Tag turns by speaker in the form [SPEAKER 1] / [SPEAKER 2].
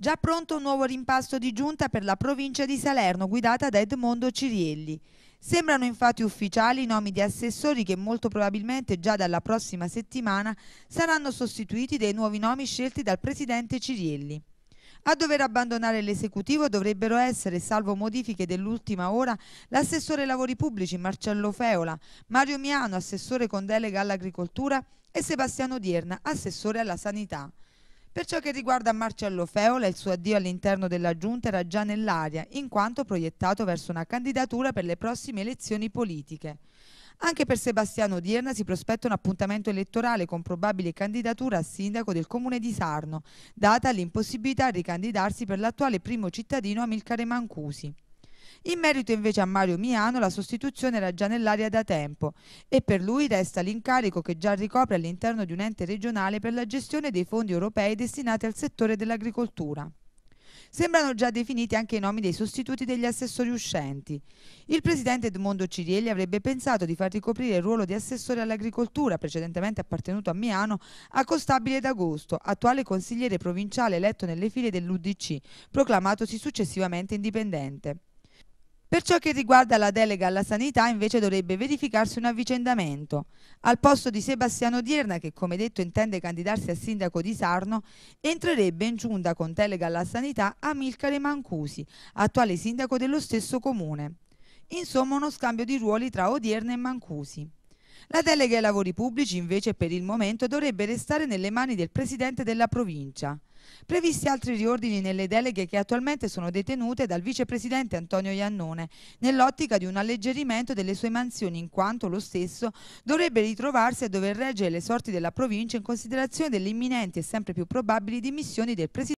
[SPEAKER 1] Già pronto un nuovo rimpasto di giunta per la provincia di Salerno guidata da Edmondo Cirielli. Sembrano infatti ufficiali i nomi di assessori che molto probabilmente già dalla prossima settimana saranno sostituiti dai nuovi nomi scelti dal presidente Cirielli. A dover abbandonare l'esecutivo dovrebbero essere, salvo modifiche dell'ultima ora, l'assessore lavori pubblici Marcello Feola, Mario Miano, assessore con delega all'agricoltura e Sebastiano Dierna, assessore alla sanità. Per ciò che riguarda Marcello Feola, il suo addio all'interno della giunta era già nell'aria, in quanto proiettato verso una candidatura per le prossime elezioni politiche. Anche per Sebastiano Dierna si prospetta un appuntamento elettorale con probabile candidatura a sindaco del comune di Sarno, data l'impossibilità di ricandidarsi per l'attuale primo cittadino Amilcare Mancusi. In merito invece a Mario Miano la sostituzione era già nell'aria da tempo e per lui resta l'incarico che già ricopre all'interno di un ente regionale per la gestione dei fondi europei destinati al settore dell'agricoltura. Sembrano già definiti anche i nomi dei sostituti degli assessori uscenti. Il presidente Edmondo Cirielli avrebbe pensato di far ricoprire il ruolo di assessore all'agricoltura, precedentemente appartenuto a Miano, a Costabile d'Agosto, attuale consigliere provinciale eletto nelle file dell'UDC, proclamatosi successivamente indipendente. Per ciò che riguarda la delega alla sanità invece dovrebbe verificarsi un avvicendamento. Al posto di Sebastiano Dierna, che come detto intende candidarsi a sindaco di Sarno, entrerebbe in giunta con delega alla sanità Amilcare Mancusi, attuale sindaco dello stesso comune. Insomma uno scambio di ruoli tra Odierna e Mancusi. La delega ai lavori pubblici invece per il momento dovrebbe restare nelle mani del Presidente della provincia. Previsti altri riordini nelle deleghe che attualmente sono detenute dal vicepresidente Antonio Iannone, nell'ottica di un alleggerimento delle sue mansioni, in quanto lo stesso dovrebbe ritrovarsi a dover reggere le sorti della provincia in considerazione delle imminenti e sempre più probabili dimissioni del presidente.